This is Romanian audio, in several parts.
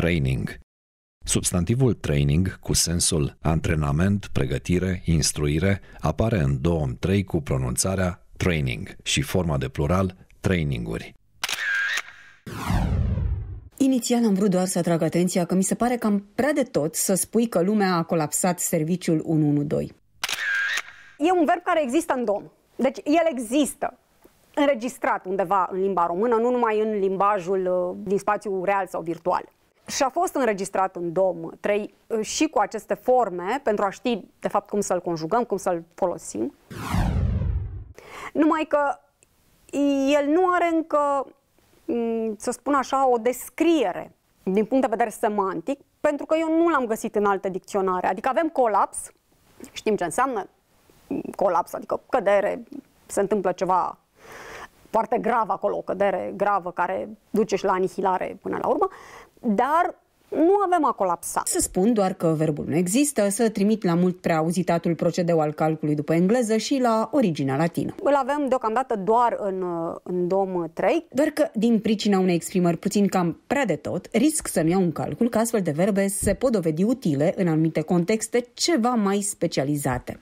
Training. Substantivul training, cu sensul antrenament, pregătire, instruire, apare în 2003 cu pronunțarea training și forma de plural traininguri. Inițial am vrut doar să atrag atenția că mi se pare cam prea de tot să spui că lumea a colapsat serviciul 112. E un verb care există în dom. Deci el există înregistrat undeva în limba română, nu numai în limbajul uh, din spațiu real sau virtual și a fost înregistrat în DOM 3 ă, și cu aceste forme pentru a ști de fapt cum să-l conjugăm, cum să-l folosim. Numai că el nu are încă, să spun așa, o descriere din punct de vedere semantic, pentru că eu nu l-am găsit în alte dicționare. Adică avem colaps, știm ce înseamnă colaps, adică cădere, se întâmplă ceva foarte grav acolo, o cădere gravă care duce și la anihilare până la urmă, dar nu avem a colapsa. Să spun doar că verbul nu există, să trimit la mult prea auzitatul procedeu al calculului după engleză și la originea latină. Îl avem deocamdată doar în, în dom 3. Doar că, din pricina unei exprimări puțin cam prea de tot, risc să-mi iau un calcul că astfel de verbe se pot dovedi utile în anumite contexte ceva mai specializate.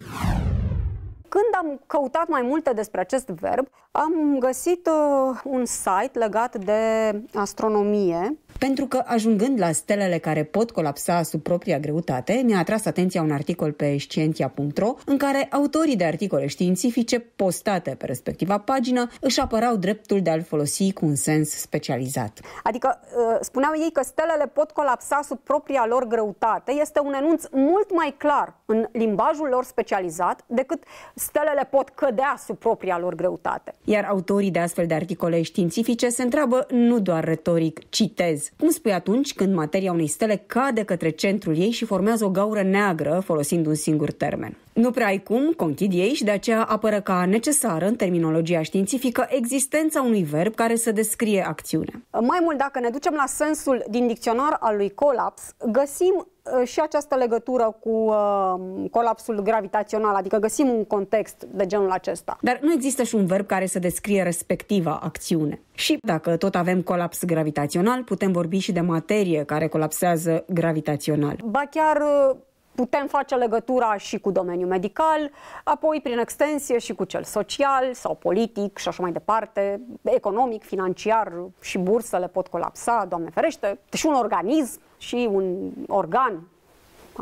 Când am căutat mai multe despre acest verb, am găsit uh, un site legat de astronomie pentru că, ajungând la stelele care pot colapsa sub propria greutate, ne-a atras atenția un articol pe scientia.ro în care autorii de articole științifice postate pe respectiva pagină își apărau dreptul de a-l folosi cu un sens specializat. Adică ă, spuneau ei că stelele pot colapsa sub propria lor greutate este un enunț mult mai clar în limbajul lor specializat decât stelele pot cădea sub propria lor greutate. Iar autorii de astfel de articole științifice se întreabă nu doar retoric, citez Vezi cum spui atunci când materia unei stele cade către centrul ei și formează o gaură neagră folosind un singur termen. Nu prea ai cum, conchid ei și de aceea apără ca necesară în terminologia științifică existența unui verb care să descrie acțiunea. Mai mult, dacă ne ducem la sensul din dicționar al lui colaps, găsim uh, și această legătură cu uh, colapsul gravitațional, adică găsim un context de genul acesta. Dar nu există și un verb care să descrie respectiva acțiune. Și dacă tot avem colaps gravitațional, putem vorbi și de materie care colapsează gravitațional. Ba chiar uh, putem face legătura și cu domeniul medical, apoi prin extensie și cu cel social sau politic și așa mai departe, economic, financiar și bursele pot colapsa, Doamne ferește, și deci un organism și un organ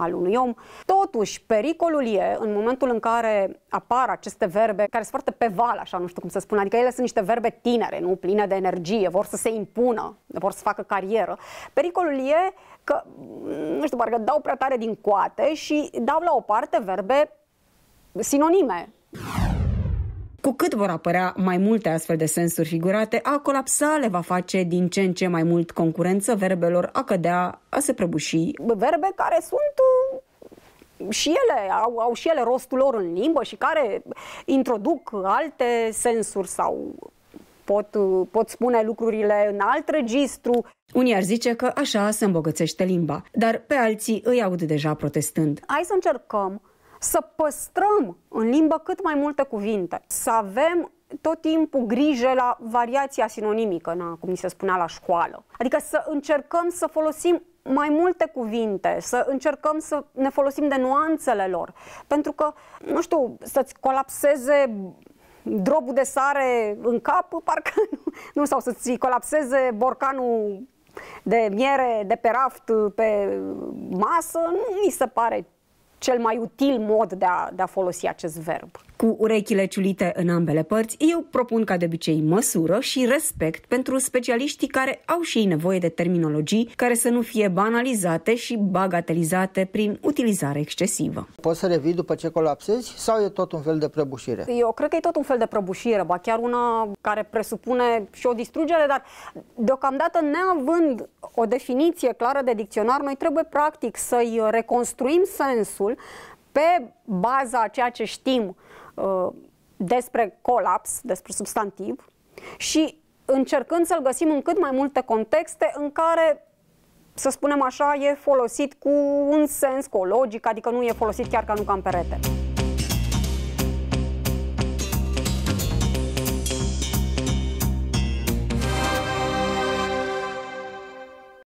al unui om. Totuși, pericolul e în momentul în care apar aceste verbe care sunt foarte pe val, așa, nu știu cum să spun, adică ele sunt niște verbe tinere, nu pline de energie, vor să se impună, vor să facă carieră. Pericolul e că, nu știu, parcă dau prea tare din coate și dau la o parte verbe sinonime, cu cât vor apărea mai multe astfel de sensuri figurate, a colapsa le va face din ce în ce mai mult concurență verbelor, a cădea, a se prăbuși. Verbe care sunt uh, și ele au, au și ele rostul lor în limbă și care introduc alte sensuri sau pot, uh, pot spune lucrurile în alt registru. Unii ar zice că așa se îmbogățește limba, dar pe alții îi aud deja protestând. Hai să încercăm să păstrăm în limbă cât mai multe cuvinte, să avem tot timpul grijă la variația sinonimică, na, cum ni se spunea la școală. Adică să încercăm să folosim mai multe cuvinte, să încercăm să ne folosim de nuanțele lor. Pentru că, nu știu, să-ți colapseze drobul de sare în cap, parcă nu, nu sau să-ți colapseze borcanul de miere, de pe raft, pe masă, nu mi se pare cel mai util mod de a, de a folosi acest verb cu urechile ciulite în ambele părți, eu propun ca de obicei măsură și respect pentru specialiștii care au și ei nevoie de terminologii care să nu fie banalizate și bagatelizate prin utilizare excesivă. Poți să revii după ce colapsezi sau e tot un fel de prăbușire? Eu cred că e tot un fel de prăbușire, ba chiar una care presupune și o distrugere, dar deocamdată neavând o definiție clară de dicționar, noi trebuie practic să-i reconstruim sensul pe baza ceea ce știm Uh, despre colaps, despre substantiv și încercând să-l găsim în cât mai multe contexte în care să spunem așa, e folosit cu un sens, cu o logică, adică nu e folosit chiar ca nu ca în perete.